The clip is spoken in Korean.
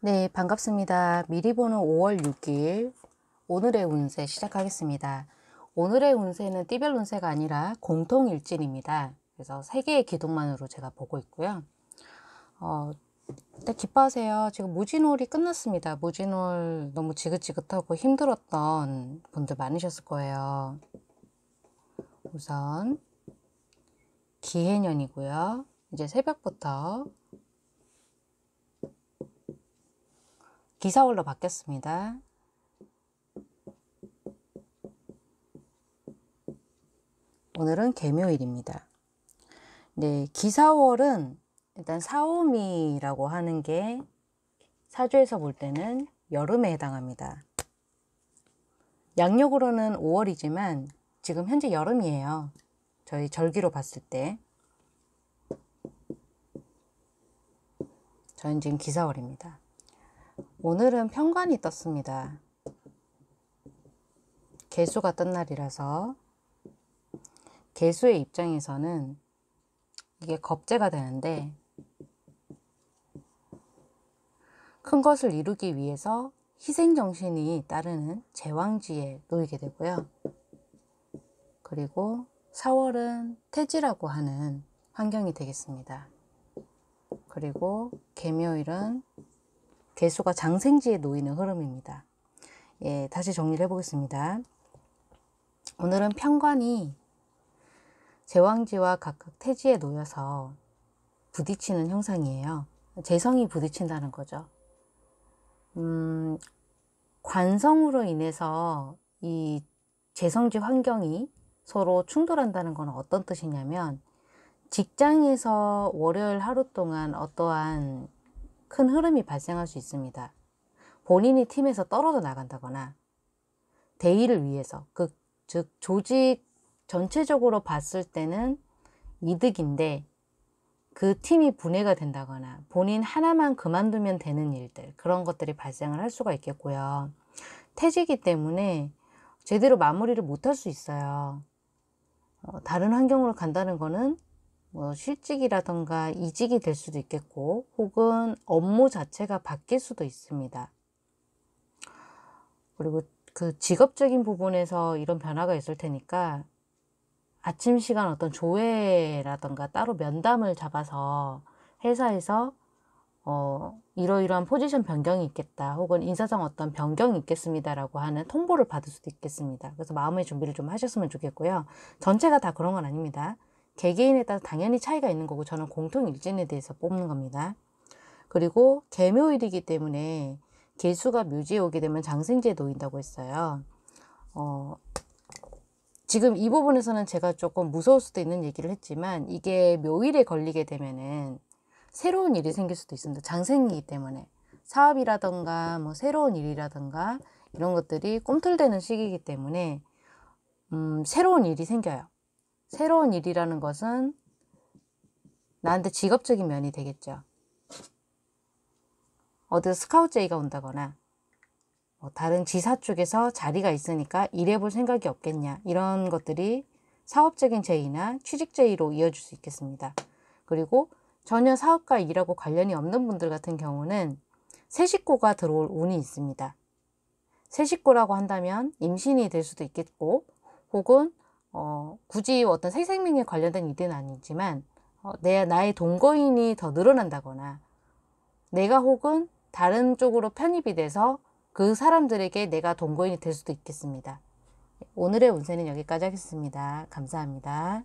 네, 반갑습니다. 미리 보는 5월 6일 오늘의 운세 시작하겠습니다. 오늘의 운세는 띠별 운세가 아니라 공통일진입니다. 그래서 세 개의 기둥만으로 제가 보고 있고요. 어, 일 기뻐하세요. 지금 무진홀이 끝났습니다. 무진홀 너무 지긋지긋하고 힘들었던 분들 많으셨을 거예요. 우선 기해년이고요. 이제 새벽부터 기사월로 바뀌었습니다. 오늘은 개묘일입니다. 네, 기사월은 일단 사오미라고 하는 게 사주에서 볼 때는 여름에 해당합니다. 양력으로는 5월이지만 지금 현재 여름이에요. 저희 절기로 봤을 때. 저는 지금 기사월입니다. 오늘은 평관이 떴습니다. 개수가 뜬 날이라서 개수의 입장에서는 이게 겁재가 되는데 큰 것을 이루기 위해서 희생정신이 따르는 제왕지에 놓이게 되고요. 그리고 4월은 태지라고 하는 환경이 되겠습니다. 그리고 개묘일은 개수가 장생지에 놓이는 흐름입니다. 예, 다시 정리를 해보겠습니다. 오늘은 편관이 제왕지와 각각 태지에 놓여서 부딪히는 형상이에요. 재성이 부딪힌다는 거죠. 음, 관성으로 인해서 이 재성지 환경이 서로 충돌한다는 건 어떤 뜻이냐면 직장에서 월요일 하루 동안 어떠한 큰 흐름이 발생할 수 있습니다. 본인이 팀에서 떨어져 나간다거나 대의를 위해서 그, 즉 조직 전체적으로 봤을 때는 이득인데 그 팀이 분해가 된다거나 본인 하나만 그만두면 되는 일들 그런 것들이 발생을 할 수가 있겠고요. 퇴직이 때문에 제대로 마무리를 못할 수 있어요. 어, 다른 환경으로 간다는 거는 뭐 실직이라던가 이직이 될 수도 있겠고 혹은 업무 자체가 바뀔 수도 있습니다. 그리고 그 직업적인 부분에서 이런 변화가 있을 테니까 아침 시간 어떤 조회라던가 따로 면담을 잡아서 회사에서 어, 이러이러한 포지션 변경이 있겠다 혹은 인사상 어떤 변경이 있겠습니다라고 하는 통보를 받을 수도 있겠습니다. 그래서 마음의 준비를 좀 하셨으면 좋겠고요. 전체가 다 그런 건 아닙니다. 개개인에 따라 당연히 차이가 있는 거고 저는 공통일진에 대해서 뽑는 겁니다. 그리고 개묘일이기 때문에 개수가 묘지에 오게 되면 장생지에 놓인다고 했어요. 어, 지금 이 부분에서는 제가 조금 무서울 수도 있는 얘기를 했지만 이게 묘일에 걸리게 되면은 새로운 일이 생길 수도 있습니다. 장생이기 때문에 사업이라던가 뭐 새로운 일이라던가 이런 것들이 꿈틀대는 시기이기 때문에 음, 새로운 일이 생겨요. 새로운 일이라는 것은 나한테 직업적인 면이 되겠죠. 어디 스카우트 제의가 온다거나 뭐 다른 지사 쪽에서 자리가 있으니까 일해볼 생각이 없겠냐 이런 것들이 사업적인 제의나 취직 제의로 이어질 수 있겠습니다. 그리고 전혀 사업과 일하고 관련이 없는 분들 같은 경우는 새 식구가 들어올 운이 있습니다. 새 식구라고 한다면 임신이 될 수도 있겠고 혹은 어, 굳이 어떤 새 생명에 관련된 일은 아니지만 어, 내 나의 동거인이 더 늘어난다거나 내가 혹은 다른 쪽으로 편입이 돼서 그 사람들에게 내가 동거인이 될 수도 있겠습니다. 오늘의 운세는 여기까지 하겠습니다. 감사합니다.